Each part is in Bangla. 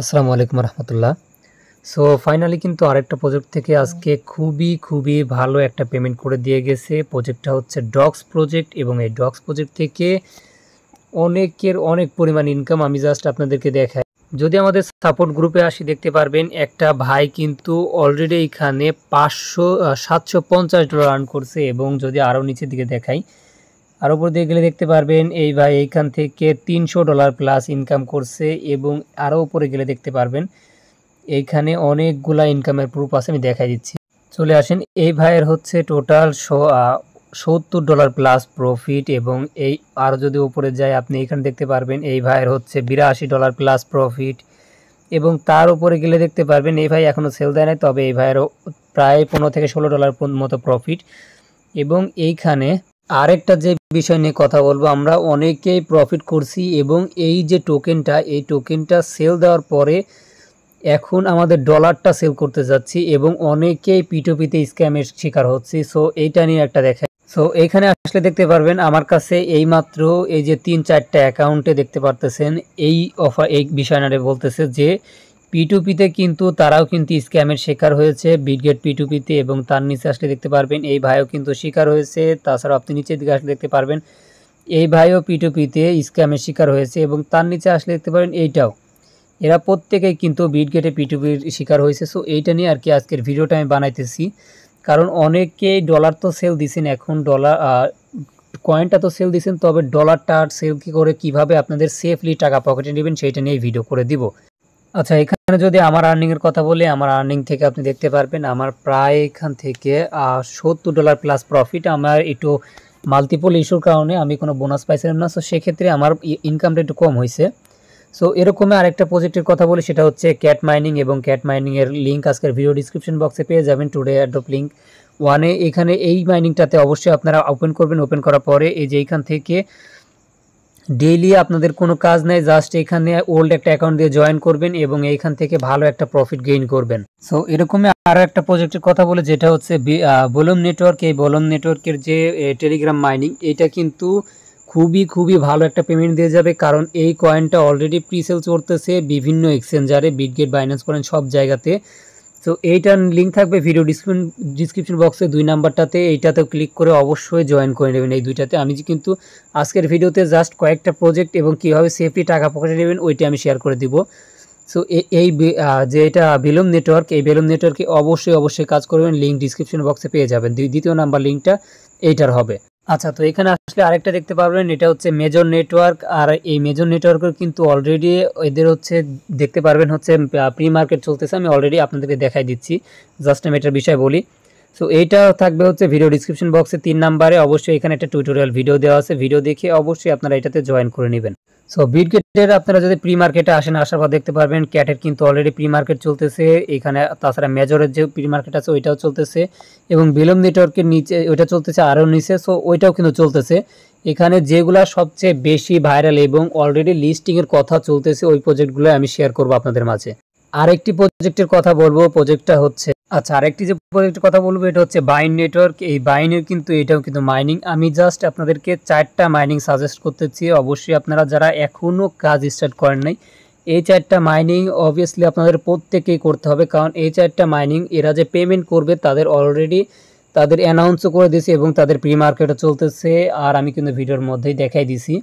আসসালামু আলাইকুম রহমতুল্লাহ সো ফাইনালি কিন্তু আরেকটা প্রজেক্ট থেকে আজকে খুবই খুবই ভালো একটা পেমেন্ট করে দিয়ে গেছে প্রজেক্টটা হচ্ছে ডক্স প্রজেক্ট এবং এই ডক্স প্রজেক্ট থেকে অনেকের অনেক পরিমাণ ইনকাম আমি জাস্ট আপনাদেরকে দেখাই যদি আমাদের সাপোর্ট গ্রুপে আসি দেখতে পারবেন একটা ভাই কিন্তু অলরেডি এখানে পাঁচশো সাতশো পঞ্চাশ ডলার আর্ন করছে এবং যদি আরও নিচের দিকে দেখাই আর উপর দিয়ে গেলে দেখতে পারবেন এই ভাই এইখান থেকে তিনশো ডলার প্লাস ইনকাম করছে এবং আরও উপরে গেলে দেখতে পারবেন এইখানে অনেকগুলা ইনকামের প্রুফ আছে আমি দেখাই দিচ্ছি চলে আসেন এই ভাইয়ের হচ্ছে টোটাল সত্তর ডলার প্লাস প্রফিট এবং এই আর যদি উপরে যায় আপনি এখানে দেখতে পারবেন এই ভাইয়ের হচ্ছে বিরাশি ডলার প্লাস প্রফিট এবং তার উপরে গেলে দেখতে পারবেন এই ভাই এখনও সেল দেয় নাই তবে এই ভাইয়েরও প্রায় পনেরো থেকে ষোলো ডলার মতো প্রফিট এবং এইখানে আরেকটা যে বিষয় নিয়ে কথা বলবো আমরা অনেকেই প্রফিট করছি এবং এই যে টোকেনটা এই টোকেনটা সেল দেওয়ার পরে এখন আমাদের ডলারটা সেল করতে যাচ্ছি এবং অনেকেই পিটোপিতে স্ক্যামের শিকার হচ্ছে সো এইটা নিয়ে একটা দেখেন সো এখানে আসলে দেখতে পারবেন আমার কাছে এই মাত্র এই যে তিন চারটা অ্যাকাউন্টে দেখতে পারতেছেন এই অফার এই বিষয়নারে বলতেছে যে পিটুপিতে কিন্তু তারাও কিন্তু স্ক্যামের শিকার হয়েছে বিটগেট পিটুপিতে এবং তার নিচে আসলে দেখতে পারবেন এই ভাইও কিন্তু শিকার হয়েছে তাছাড়াও আপনি নিচের দিকে আসলে দেখতে পারবেন এই ভাইও পিটুপিতে স্ক্যামের শিকার হয়েছে এবং তার নিচে আসলে দেখতে পারেন এইটাও এরা প্রত্যেকেই কিন্তু বিটগেটে পিটুপির শিকার হয়েছে সো এইটা নিয়ে আর কি আজকের ভিডিওটা আমি বানাইতেছি কারণ অনেকেই ডলার তো সেল দিছেন এখন ডলার কয়েনটা তো সেল দিছেন তবে ডলারটা সেল কি করে কিভাবে আপনাদের সেফলি টাকা পকেটে নেবেন সেইটা নিয়ে ভিডিও করে দিব আচ্ছা এখানে যদি আমার আর্নিং এর কথা বলি আমার আর্নিং থেকে আপনি দেখতে পারবেন আমার প্রায় এখান থেকে সত্তর ডলার প্লাস প্রফিট আমার একটু মাল্টিপল ইস্যুর কারণে আমি কোনো বোনাস পাইছিলাম না সো সেক্ষেত্রে আমার ইনকামটা একটু কম হয়েছে সো এরকমই আরেকটা প্রজেক্টের কথা বলি সেটা হচ্ছে ক্যাট মাইনিং এবং ক্যাট মাইনিংয়ের লিঙ্ক আজকের ভিডিও ডিসক্রিপশন বক্সে পেয়ে যাবেন টুডে অ্যাড্রপ লিঙ্ক ওয়ানে এখানে এই মাইনিংটাতে অবশ্যই আপনারা ওপেন করবেন ওপেন করার পরে এই যে এইখান থেকে ডেইলি আপনাদের কোনো কাজ নেই জাস্ট এখানে ওল্ড একটা অ্যাকাউন্ট দিয়ে জয়েন করবেন এবং এইখান থেকে ভালো একটা প্রফিট গেইন করবেন সো এরকমই আরও একটা প্রজেক্টের কথা বলে যেটা হচ্ছে বলম নেটওয়ার্ক এই বলম নেটওয়ার্কের যে টেলিগ্রাম মাইনিং এটা কিন্তু খুবই খুবই ভালো একটা পেমেন্ট দিয়ে যাবে কারণ এই কয়েনটা অলরেডি প্রিসেল চড়তেছে বিভিন্ন এক্সচেঞ্জারে বিটগেট বাইন্যান্স করেন সব জায়গাতে সো এইটার লিঙ্ক থাকবে ভিডিও ডিসক্রিপশন ডিসক্রিপশন বক্সে দুই নাম্বারটাতে এইটাতে ক্লিক করে অবশ্যই জয়েন করে নেবেন এই দুইটাতে আমি কিন্তু আজকের ভিডিওতে জাস্ট কয়েকটা প্রজেক্ট এবং কীভাবে সেফটি টাকা পকেটে নেবেন ওইটা আমি শেয়ার করে দিব সো এই যে এটা বেলুম নেটওয়ার্ক এই বেলুম নেটওয়ার্কে অবশ্যই অবশ্যই কাজ করবেন লিঙ্ক ডিসক্রিপশন বক্সে পেয়ে যাবেন দ্বিতীয় নাম্বার লিঙ্কটা এইটার হবে আচ্ছা তো এখানে আসলে আরেকটা দেখতে পারবেন এটা হচ্ছে মেজর নেটওয়ার্ক আর এই মেজর নেটওয়ার্কের কিন্তু অলরেডি এদের হচ্ছে দেখতে পারবেন হচ্ছে প্রি মার্কেট চলতেছে আমি অলরেডি আপনাদেরকে দেখাই দিচ্ছি জাস্ট আমি এটার বিষয় বলি সো এইটা থাকবে হচ্ছে ভিডিও ডিসক্রিপশন বক্সে তিন নাম্বারে অবশ্যই এখানে একটা টিউটোরিয়াল ভিডিও দেওয়া আছে ভিডিও দেখে অবশ্যই আপনারা এটাতে জয়েন করে নেবেন সো বিটগেটের আপনারা যদি প্রি মার্কেটে আসেন আসার পর দেখতে পারবেন ক্যাটের কিন্তু অলরেডি প্রি মার্কেট চলতেছে এখানে তাছাড়া মেজরের যে প্রি মার্কেট আছে ওইটাও চলতেছে এবং বিলম নেটওয়ার্কের নিচে ওইটা চলতেছে আরও নিচে সো ওইটাও কিন্তু চলতেছে এখানে যেগুলা সবচেয়ে বেশি ভাইরাল এবং অলরেডি লিস্টিংয়ের কথা চলতেছে ওই প্রজেক্টগুলো আমি শেয়ার করবো আপনাদের মাঝে আরেকটি প্রজেক্টের কথা বলবো প্রজেক্টটা হচ্ছে আচ্ছা আরেকটি যে প্রজেক্টের কথা বলবো এটা হচ্ছে বাইন নেটওয়ার্ক এই বাইনের কিন্তু এটাও কিন্তু মাইনিং আমি জাস্ট আপনাদেরকে চারটা মাইনিং সাজেস্ট করতেছি অবশ্যই আপনারা যারা এখনও কাজ স্টার্ট করেন নাই এই চারটা মাইনিং অবভিয়াসলি আপনাদের প্রত্যেকেই করতে হবে কারণ এই চারটা মাইনিং এরা যে পেমেন্ট করবে তাদের অলরেডি তাদের অ্যানাউন্সও করে দিয়েছি এবং তাদের প্রি মার্কেটও চলতেছে আর আমি কিন্তু ভিডিওর মধ্যেই দেখাই দিছি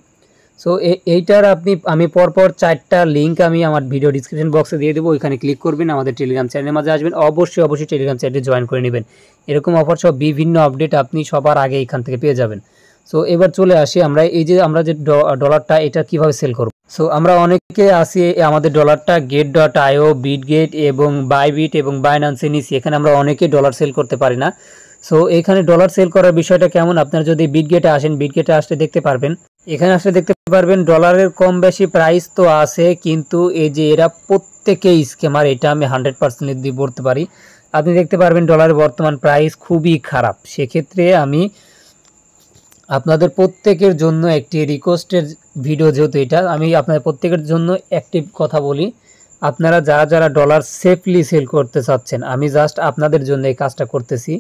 সো এইটার আপনি আমি পরপর চারটা লিঙ্ক আমি আমার ভিডিও ডিসক্রিপশন বক্সে দিয়ে দেবো ওইখানে ক্লিক করবেন আমাদের টেলিগ্রাম চ্যানেলের মাঝে আসবেন অবশ্যই অবশ্যই টেলিগ্রাম চ্যানেলে জয়েন করে নেবেন এরকম অফার সব বিভিন্ন আপডেট আপনি সবার আগে এখান থেকে পেয়ে যাবেন সো এবার চলে আসি আমরা এই যে আমরা যে ডলারটা এটা কিভাবে সেল করব সো আমরা অনেকে আসি আমাদের ডলারটা gate dot IO Bitget এবং বাইবিট এবং বাইনান্সে নিছি এখানে আমরা অনেকে ডলার সেল করতে পারি না সো এখানে ডলার সেল করার বিষয়টা কেমন আপনারা যদি বিটগেটে আসেন বিটগেটে আসতে দেখতে পারবেন এখানে আসলে দেখতে পারবেন ডলারের কম বেশি প্রাইস তো আছে কিন্তু এই যে এরা প্রত্যেকে আর এটা আমি হান্ড্রেড পার্সেন্ট দিয়ে বলতে পারি আপনি দেখতে পারবেন ডলারের বর্তমান প্রাইস খুবই খারাপ সেক্ষেত্রে আমি আপনাদের প্রত্যেকের জন্য একটি রিকোয়েস্টের ভিডিও যেহেতু এটা আমি আপনাদের প্রত্যেকের জন্য একটি কথা বলি আপনারা যারা যারা ডলার সেফলি সেল করতে চাচ্ছেন আমি জাস্ট আপনাদের জন্য এই কাজটা করতেছি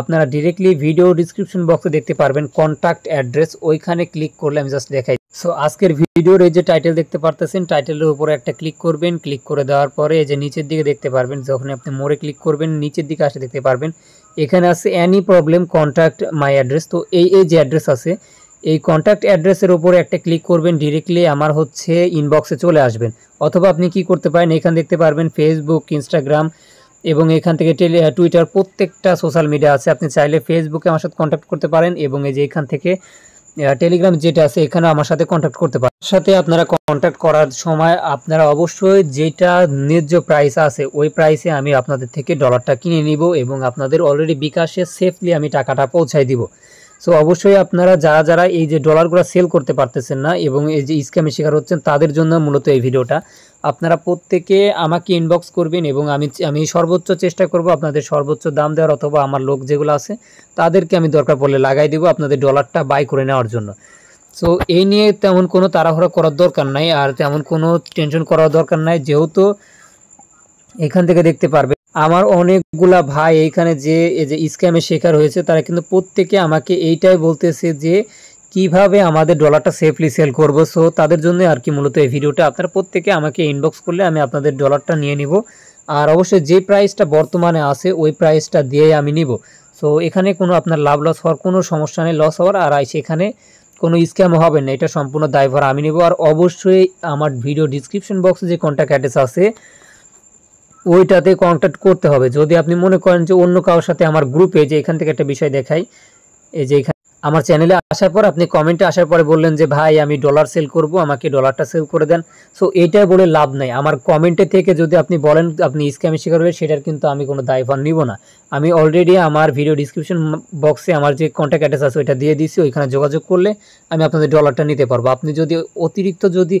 আপনারা ডিরেক্টলি ভিডিও ডিসক্রিপশন বক্সে দেখতে পারবেন কন্ট্যাক্ট অ্যাড্রেস ওইখানে ক্লিক করলে আমি জাস্ট দেখাই সো আজকের ভিডিওর এই যে টাইটেল দেখতে পারতেছেন টাইটেলের উপরে একটা ক্লিক করবেন ক্লিক করে দেওয়ার পরে এই যে নিচের দিকে দেখতে পারবেন যখন আপনি মোড়ে ক্লিক করবেন নিচের দিকে আসতে দেখতে পারবেন এখানে আছে any problem contact my address তো এই এই যে অ্যাড্রেস আছে এই কন্ট্যাক্ট অ্যাড্রেসের ওপরে একটা ক্লিক করবেন ডিরেক্টলি আমার হচ্ছে ইনবক্সে চলে আসবেন অথবা আপনি কি করতে পারেন এখান দেখতে পারবেন ফেসবুক ইনস্টাগ্রাম এবং এখান থেকে টেলি টুইটার প্রত্যেকটা সোশ্যাল মিডিয়া আছে আপনি চাইলে ফেসবুকে আমার সাথে কন্ট্যাক্ট করতে পারেন এবং এই যে এখান থেকে টেলিগ্রাম যেটা আছে এখানে আমার সাথে কন্ট্যাক্ট করতে পারেন সাথে আপনারা কন্ট্যাক্ট করার সময় আপনারা অবশ্যই যেটা ন্যায্য প্রাইস আছে ওই প্রাইসে আমি আপনাদের থেকে ডলারটা কিনে নিব এবং আপনাদের অলরেডি বিকাশে সেফলি আমি টাকাটা পৌঁছাই দিব সো অবশ্যই আপনারা যারা যারা এই যে ডলারগুলো সেল করতে পারতেছেন না এবং এই যে স্ক্যামে শিকার হচ্ছেন তাদের জন্য মূলত এই ভিডিওটা আপনারা প্রত্যেকে আমাকে ইনবক্স করবেন এবং আমি আমি সর্বোচ্চ চেষ্টা করব আপনাদের সর্বোচ্চ দাম দেওয়ার অথবা আমার লোক যেগুলো আছে তাদেরকে আমি দরকার পড়লে লাগাই দেবো আপনাদের ডলারটা বাই করে নেওয়ার জন্য সো এই নিয়ে তেমন কোনো তাড়াহুড়া করার দরকার নাই আর তেমন কোনো টেনশন করার দরকার নাই যেহেতু এখান থেকে দেখতে পারবে আমার অনেকগুলা ভাই এইখানে যে যে স্ক্যামের শিকার হয়েছে তারা কিন্তু প্রত্যেকে আমাকে এইটাই বলতেছে যে কিভাবে আমাদের ডলারটা সেফলি সেল করব সো তাদের জন্য আর কি মূলত এই ভিডিওটা আপনারা প্রত্যেকে আমাকে ইনবক্স করলে আমি আপনাদের ডলারটা নিয়ে নিব আর অবশ্যই যে প্রাইসটা বর্তমানে আছে ওই প্রাইসটা দিয়ে আমি নিব সো এখানে কোনো আপনার লাভ লস হওয়ার কোনো সমস্যা নেই লস হওয়ার আর সেখানে কোনো স্ক্যাম হবে না এটা সম্পূর্ণ দায়ভার আমি নিব আর অবশ্যই আমার ভিডিও ডিসক্রিপশন বক্সে যে কন্ট্যাক্ট অ্যাড্রেস আছে ওইটাতে কন্ট্যাক্ট করতে হবে যদি আপনি মনে করেন যে অন্য কারোর সাথে আমার গ্রুপে যে এখান থেকে একটা বিষয় দেখাই এই যে এখানে আমার চ্যানেলে আসার পর আপনি কমেন্টে আসার পরে বললেন যে ভাই আমি ডলার সেল করব আমাকে ডলারটা সেল করে দেন সো এইটা বলে লাভ নাই আমার কমেন্টে থেকে যদি আপনি বলেন আপনি স্ক্যামের শিকার হবে সেটার কিন্তু আমি কোনো দায়ভার নিব না আমি অলরেডি আমার ভিডিও ডিসক্রিপশন বক্সে আমার যে কন্ট্যাক্ট অ্যাড্রেস আছে ওইটা দিয়ে দিয়েছি ওইখানে যোগাযোগ করলে আমি আপনাদের ডলারটা নিতে পারবো আপনি যদি অতিরিক্ত যদি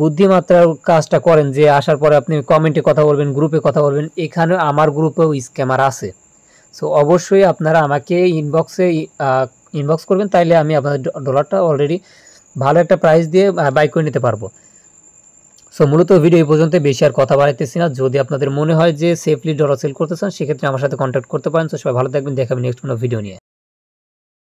বুদ্ধিমাত্রার কাজটা করেন যে আসার পরে আপনি কমেন্টে কথা বলবেন গ্রুপে কথা বলবেন এখানে আমার গ্রুপেও স্ক্যামার আছে সো অবশ্যই আপনারা আমাকে ইনবক্সে ইনবক্স করবেন তাইলে আমি আপনাদের ডলারটা অলরেডি ভালো একটা প্রাইস দিয়ে বাই করে নিতে পারবো সো মূলত ভিডিও এই পর্যন্ত বেশি আর কথা বাড়াইতেছি না যদি আপনাদের মনে হয় যে সেফলি ডলার সেল করতে চান সেক্ষেত্রে আমার সাথে কন্ট্যাক্ট করতে পারেন তো সবাই ভালো থাকবেন দেখাবেন নেক্সট কোনো ভিডিও নিয়ে